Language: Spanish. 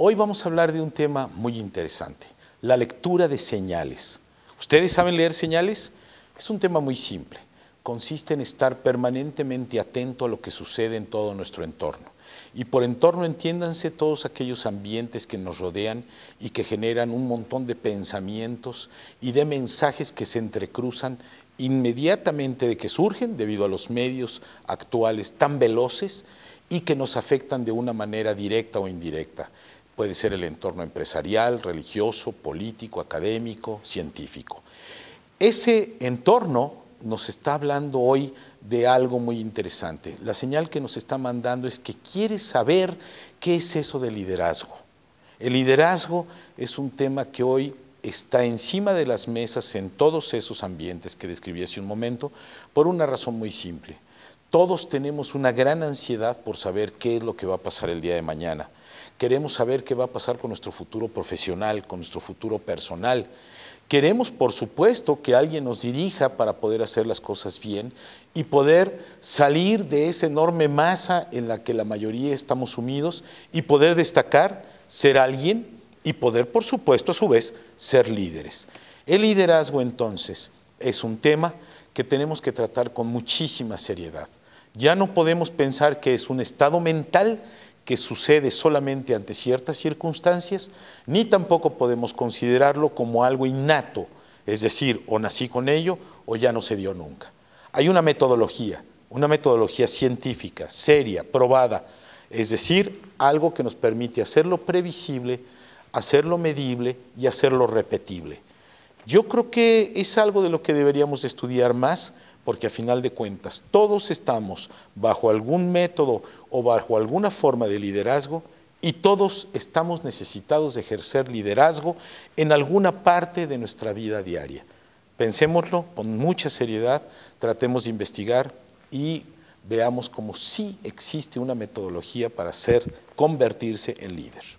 Hoy vamos a hablar de un tema muy interesante, la lectura de señales. ¿Ustedes saben leer señales? Es un tema muy simple. Consiste en estar permanentemente atento a lo que sucede en todo nuestro entorno. Y por entorno entiéndanse todos aquellos ambientes que nos rodean y que generan un montón de pensamientos y de mensajes que se entrecruzan inmediatamente de que surgen debido a los medios actuales tan veloces y que nos afectan de una manera directa o indirecta. Puede ser el entorno empresarial, religioso, político, académico, científico. Ese entorno nos está hablando hoy de algo muy interesante. La señal que nos está mandando es que quiere saber qué es eso de liderazgo. El liderazgo es un tema que hoy está encima de las mesas en todos esos ambientes que describí hace un momento por una razón muy simple. Todos tenemos una gran ansiedad por saber qué es lo que va a pasar el día de mañana. Queremos saber qué va a pasar con nuestro futuro profesional, con nuestro futuro personal. Queremos, por supuesto, que alguien nos dirija para poder hacer las cosas bien y poder salir de esa enorme masa en la que la mayoría estamos sumidos y poder destacar, ser alguien y poder, por supuesto, a su vez, ser líderes. El liderazgo, entonces, es un tema que tenemos que tratar con muchísima seriedad. Ya no podemos pensar que es un estado mental que sucede solamente ante ciertas circunstancias, ni tampoco podemos considerarlo como algo innato, es decir, o nací con ello o ya no se dio nunca. Hay una metodología, una metodología científica, seria, probada, es decir, algo que nos permite hacerlo previsible, hacerlo medible y hacerlo repetible. Yo creo que es algo de lo que deberíamos estudiar más, porque a final de cuentas todos estamos bajo algún método o bajo alguna forma de liderazgo y todos estamos necesitados de ejercer liderazgo en alguna parte de nuestra vida diaria. Pensémoslo con mucha seriedad, tratemos de investigar y veamos cómo sí existe una metodología para convertirse en líder.